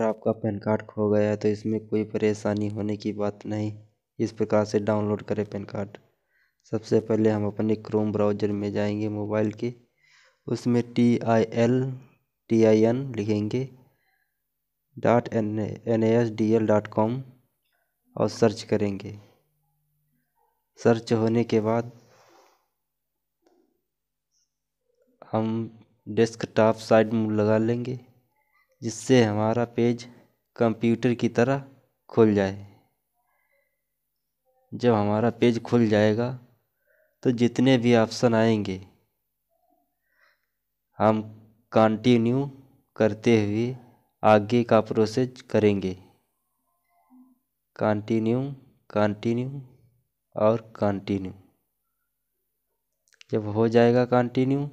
अगर आपका pan card खो गया है तो इसमें कोई परेशानी होने की बात नहीं इस प्रकार से डाउनलोड करें पैन कार्ड सबसे पहले हम अपने क्रोम ब्राउज़र में जाएंगे मोबाइल के उसमें T I L T I N लिखेंगे dot N N S D L dot com और सर्च करेंगे सर्च होने के बाद हम डेस्कटॉप साइड लगा लेंगे जिससे हमारा पेज कंप्यूटर की तरह खुल जाए जब हमारा पेज खुल जाएगा तो जितने भी ऑप्शन आएंगे हम कंटिन्यू करते हुए आगे का प्रोसेस करेंगे कंटिन्यू कंटिन्यू और कंटिन्यू जब हो जाएगा कंटिन्यू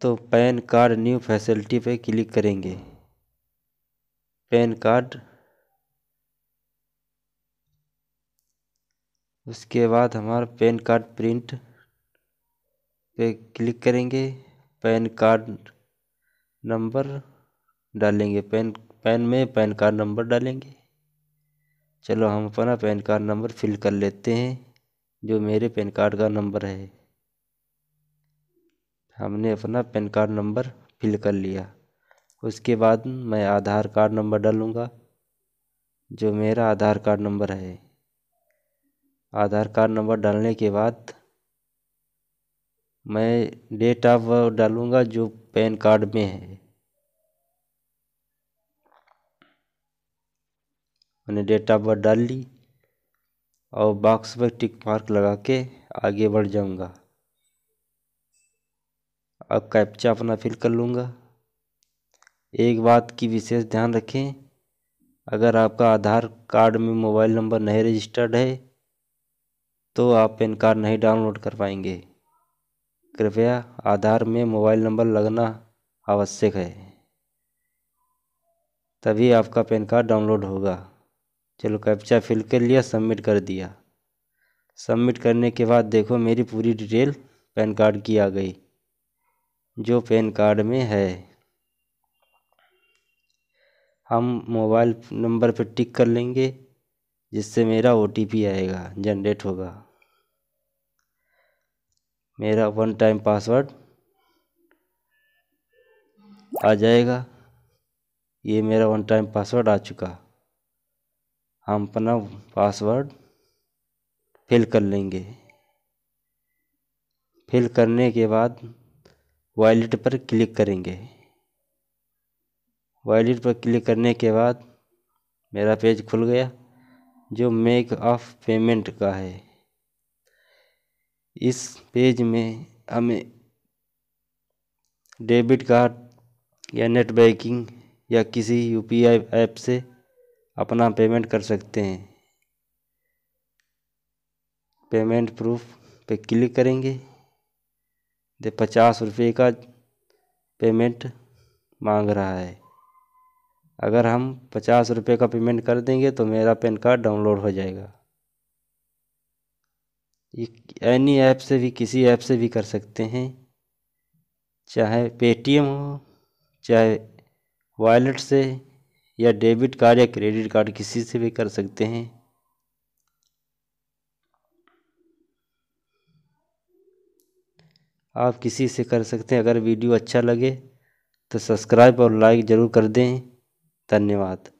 तो पैन कार्ड न्यू फैसिलिटी पे क्लिक करेंगे पैन कार्ड उसके बाद हमारा पैन कार्ड प्रिंट पे क्लिक करेंगे पैन कार्ड नंबर डालेंगे पैन पैन में पैन कार्ड नंबर डालेंगे चलो हम अपना पैन कार्ड नंबर फिल कर लेते हैं जो मेरे पैन कार्ड का नंबर है हमने अपना पैन कार्ड नंबर फिल कर लिया उसके बाद मैं आधार कार्ड नंबर डालूँगा जो मेरा आधार कार्ड नंबर है आधार कार्ड नंबर डालने के बाद मैं डेट ऑफ डालूँगा जो पैन कार्ड में है मैंने डेट ऑफ बर्थ डाल ली और बॉक्स पर टिक मार्क लगा के आगे बढ़ जाऊँगा और कैप्चा अपना फिल कर लूँगा एक बात की विशेष ध्यान रखें अगर आपका आधार कार्ड में मोबाइल नंबर नहीं रजिस्टर्ड है तो आप पैन कार्ड नहीं डाउनलोड कर पाएंगे कृपया आधार में मोबाइल नंबर लगना आवश्यक है तभी आपका पैन कार्ड डाउनलोड होगा चलो कैप्चा फिल कर लिया सबमिट कर दिया सबमिट करने के बाद देखो मेरी पूरी डिटेल पैन कार्ड की आ गई जो पैन कार्ड में है हम मोबाइल नंबर पर टिक कर लेंगे जिससे मेरा ओ टी पी आएगा जनरेट होगा मेरा वन टाइम पासवर्ड आ जाएगा ये मेरा वन टाइम पासवर्ड आ चुका हम अपना पासवर्ड फिल कर लेंगे फिल करने के बाद वॉलेट पर क्लिक करेंगे वॉलेट पर क्लिक करने के बाद मेरा पेज खुल गया जो मेक ऑफ पेमेंट का है इस पेज में हमें डेबिट कार्ड या नेट बैंकिंग या किसी यूपीआई ऐप से अपना पेमेंट कर सकते हैं पेमेंट प्रूफ पे क्लिक करेंगे दे पचास रुपये का पेमेंट मांग रहा है अगर हम पचास रुपये का पेमेंट कर देंगे तो मेरा पैन कार्ड डाउनलोड हो जाएगा ये एनी ऐप से भी किसी ऐप से भी कर सकते हैं चाहे पेटीएम हो चाहे वॉलेट से या डेबिट कार्ड या क्रेडिट कार्ड किसी से भी कर सकते हैं आप किसी से कर सकते हैं अगर वीडियो अच्छा लगे तो सब्सक्राइब और लाइक ज़रूर कर दें धन्यवाद